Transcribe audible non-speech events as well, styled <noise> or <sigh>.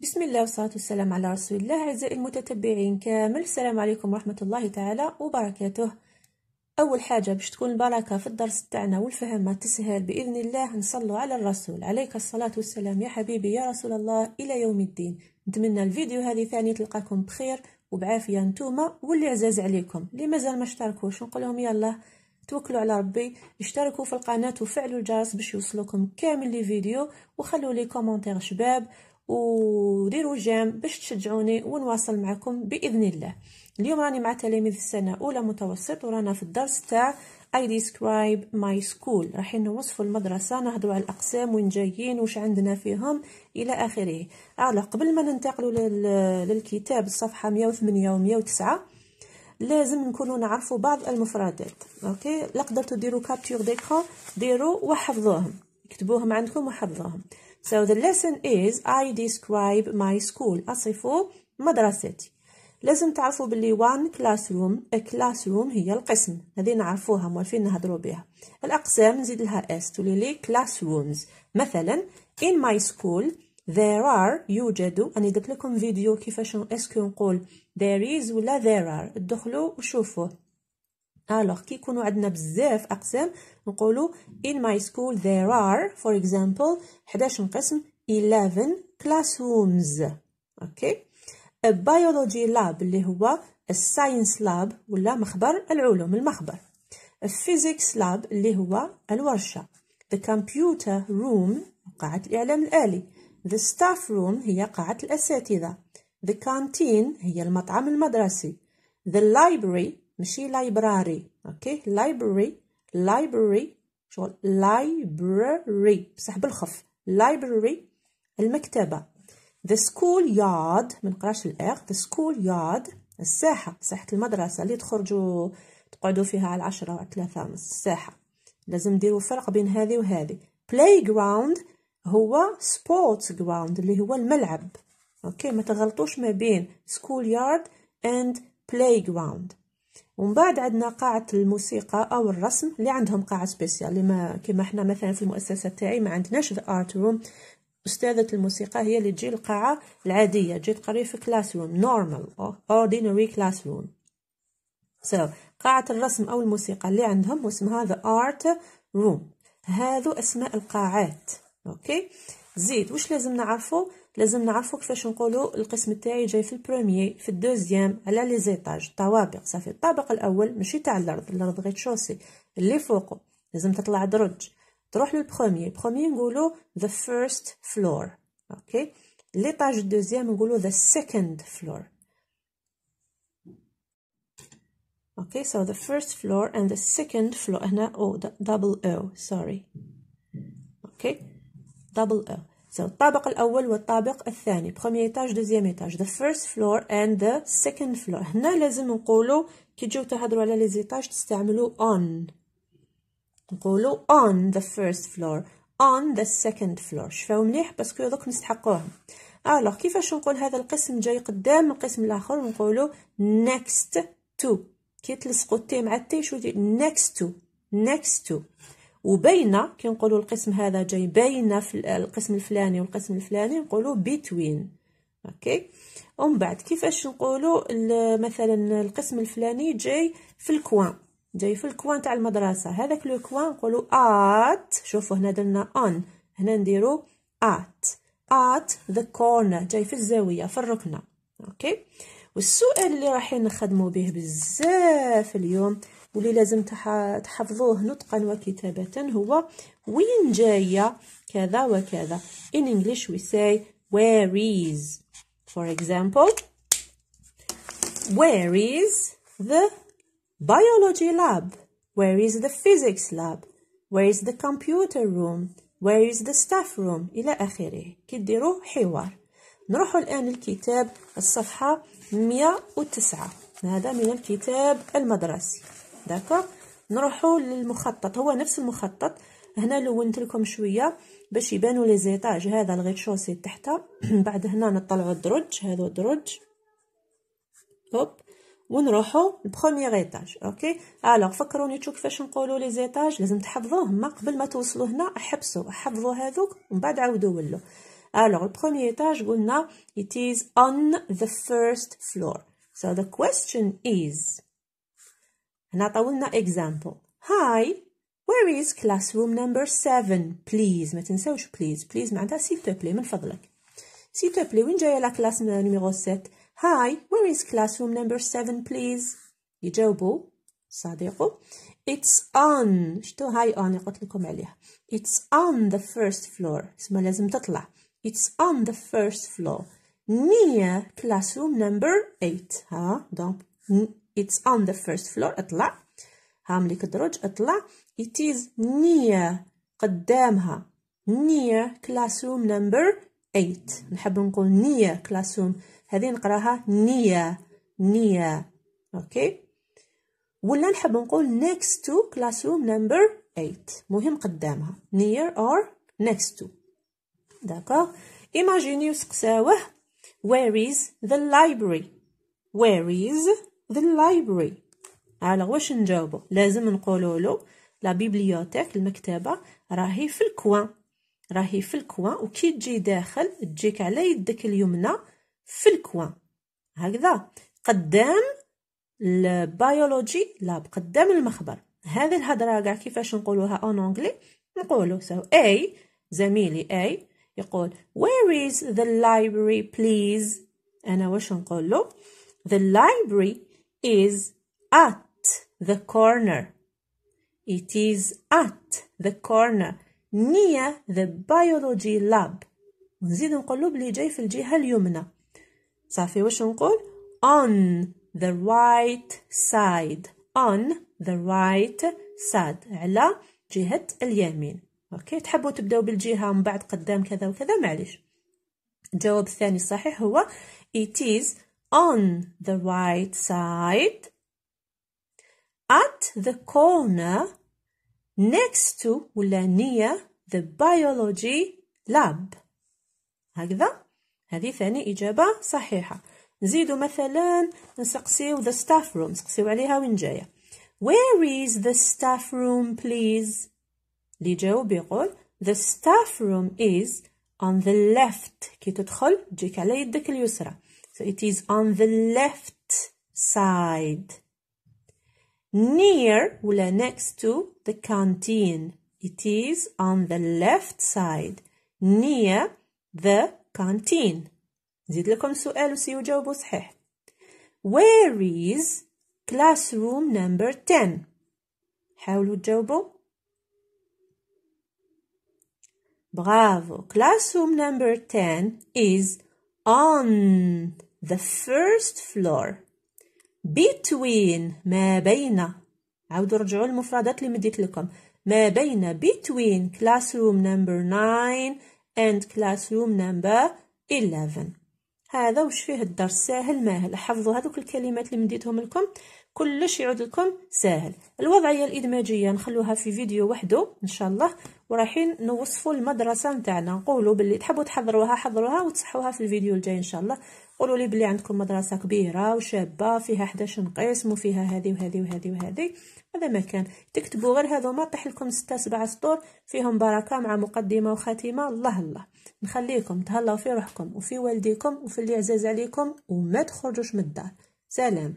بسم الله والصلاة والسلام على رسول الله أعزائي المتتبعين كامل السلام عليكم ورحمة الله تعالى وبركاته أول حاجة باش تكون البركة في الدرس تاعنا والفهم تسهل بإذن الله نصلوا على الرسول عليك الصلاة والسلام يا حبيبي يا رسول الله إلى يوم الدين نتمنى الفيديو هذه ثاني تلقاكم بخير وبعافية نتوما واللي عزاز عليكم اللي مازال ما اشتركوش نقول لهم يلا توكلوا على ربي اشتركوا في القناة وفعلوا الجرس باش يوصلوكم كامل لي فيديو وخلوا لي كومنتير شباب وديروا جيم باش تشجعوني ونواصل معكم بإذن الله اليوم راني مع تلاميذ السنة أولى متوسط ورانا في الدرس تاع I describe my school رايحين نوصفوا المدرسة نهضروا على الأقسام وين جايين وش عندنا فيهم إلى آخره على قبل ما ننتقلوا للكتاب الصفحة 108 و 109 لازم نكونوا نعرفوا بعض المفردات اوكي لا قدرتوا ديروا كابتور ديكرون ديروا وحفظوهم اكتبوهم عندكم وحفظوهم so the lesson is I describe my school أصف مدرستي لازم تعرفوا باللي one classroom a classroom هي القسم هذه نعرفوها موالفين نهضروا بها الأقسام نزيد لها s تولي لي classrooms مثلا in my school there are يوجد أنا درت لكم فيديو كيفاش اسكو نقول there is ولا there are دخلوا وشوفوا الوغ كي يكونوا عندنا بزاف اقسام نقولوا in my school there are for example 11 قسم 11 classrooms اوكي okay. a biology lab اللي هو الساينس لاب ولا مخبر العلوم المخبر الفيزيكس لاب اللي هو الورشه the computer room قاعه الاعلام الالي The staff room هي قاعة الأساتذة. The canteen هي المطعم المدرسي. The library مشي library. أوكي okay. library library شغل library بصح بالخف. library المكتبة. The school yard ما نقراش الأغ. The school yard الساحة ساحة المدرسة اللي تخرجوا تقعدوا فيها على العشرة أو ثلاثة الساحة لازم ديروا فرق بين هذه وهذه playground هو سبورتس جراوند اللي هو الملعب اوكي ما تغلطوش ما بين سكول يارد اند بلاي جراوند ومن بعد عندنا قاعة الموسيقى أو الرسم اللي عندهم قاعة سبيسيال اللي ما كما حنا مثلا في المؤسسة تاعي ما عندناش ذا ارت روم أستاذة الموسيقى هي اللي تجي القاعة العادية تجي تقري في كلاس روم نورمال ordinary كلاس روم سو قاعة الرسم أو الموسيقى اللي عندهم واسمها the art room هذو أسماء القاعات اوكي زيد واش لازم نعرفو لازم نعرفو كيفاش نقولو القسم تاعي جاي في البروميي في الدوزيام على لي زيطاج طوابق صافي الطابق الاول ماشي تاع الارض الارض غير تشوسي اللي فوقو لازم تطلع درج تروح للبروميي بروميي نقولو the first floor اوكي ليطاج الدوزيام نقولو the second floor اوكي so the first floor and the second floor هنا او دبل او سوري اوكي double E. So, الطابق الأول والطابق الثاني premier étage deuxième étage the first floor and the second floor هنا لازم نقولوا كي تجيو تهضروا على لي زيتاج تستعملوا on نقولوا on the first floor on the second floor شفاو مليح باسكو دوك نستحقوهم الوغ ah, كيفاش نقول هذا القسم جاي قدام القسم الاخر نقولو next to كي تلصقوا التي مع التي شو دي next to next to وبين كنقولوا القسم هذا جاي بين في القسم الفلاني والقسم الفلاني نقولوا بين اوكي ومن بعد كيفاش نقولوا مثلا القسم الفلاني جاي في الكوان جاي في الكوان تاع المدرسه هذاك لو كوان نقولوا ات شوفوا هنا درنا اون هنا نديروا ات ات ذا كورنر جاي في الزاويه في الركنه اوكي والسؤال اللي رايحين نخدمو به بزاف اليوم واللي لازم تحفظوه نطقا وكتابة هو وين جاية كذا وكذا in English we say where is for example where is the biology lab where is the physics lab where is the computer room where is the staff room إلى آخره كديرو حوار نروح الآن الكتاب الصفحة 109 هذا من الكتاب المدرسي هذاك نروحوا للمخطط هو نفس المخطط هنا لونت لكم شويه باش يبانوا لي زيطاج هذا الغيت شوسي تحت <clears throat> بعد هنا نطلعوا الدرج هذا الدرج هوب ونروحوا لبروميير ايطاج اوكي الوغ فكروني تشوف كيفاش نقولوا لي زيطاج لازم تحفظوهم ما قبل ما توصلوا هنا حبسوا حفظوا هذوك ومن بعد عاودوا ولوا الوغ البروميير ايطاج قلنا it is on the first floor so the question is هنعطولنا example Hi where is classroom number 7 please ما تنساوش please please معناتها s'il te plaît من فضلك s'il te plaît وين جايه لا كلاس نيميرو 7 Hi where is classroom number 7 please يجاوبوا صديقه It's on شتو هاي on قلت لكم عليها It's on the first floor اسمها لازم تطلع It's on the first floor near classroom number 8 ها دونك It's on the first floor اطلع هامليك الدرج اطلع It is near قدامها near classroom number 8 نحب نقول near classroom هذه نقراها near near اوكي ولا نحب نقول next to classroom number 8 مهم قدامها near or next to داكوغ you سقساوه where is the library where is the library على واش نجاوبو لازم نقولو له لا بيبليوتيك المكتبه راهي في الكوان راهي في الكوان وكي تجي داخل تجيك على يدك اليمنى في الكوان هكذا قدام البيولوجي لاب قدام المخبر هذه الهضره كاع كيفاش نقولوها اون انغلي نقولو سو اي زميلي اي يقول where is the library please انا واش نقول له the library is at the corner. It is at the corner near the biology lab. نزيد نقولو بلي جاي في الجهة اليمنى. صافي واش نقول؟ on the right side. on the right side. على جهة اليمين. اوكي تحبوا تبداو بالجهة من بعد قدام كذا وكذا معليش. الجواب الثاني الصحيح هو it is on the right side, at the corner, next to ولا near the biology lab. هكذا هذه ثاني إجابة صحيحة نزيدو مثلا نسقسيو the staff room نسقسيو عليها وين جاية Where is the staff room please؟ اللي جاوب يقول The staff room is on the left كي تدخل تجيك على يدك اليسرى So it is on the left side. Near, ولا next to the canteen. It is on the left side. Near the canteen. نزيد لكم سؤال وسيو جاوبوا صحيح. Where is classroom number 10? حاولوا تجاوبوا. Bravo. Classroom number 10 is on the first floor between ما بين عودوا رجعوا المفردات اللي مديت لكم ما بين between classroom number 9 and classroom number 11 هذا واش فيه الدرس ساهل ماهل حفظوا هذوك الكلمات اللي مديتهم لكم كلش يعود لكم ساهل الوضعيه الادماجيه نخلوها في فيديو وحده ان شاء الله ورايحين نوصفوا المدرسه نتاعنا نقولوا باللي تحبوا تحضروها حضروها وتصحوها في الفيديو الجاي ان شاء الله قولوا لي بلي عندكم مدرسه كبيره وشابه فيها 11 قسم وفيها هذه وهذه وهذه وهذه هذا ما كان تكتبوا غير هذوما طيح لكم 6 7 سطور فيهم بركه مع مقدمه وخاتمه الله الله نخليكم تهلاو في روحكم وفي والديكم وفي اللي عزاز عليكم وما تخرجوش من الدار سلام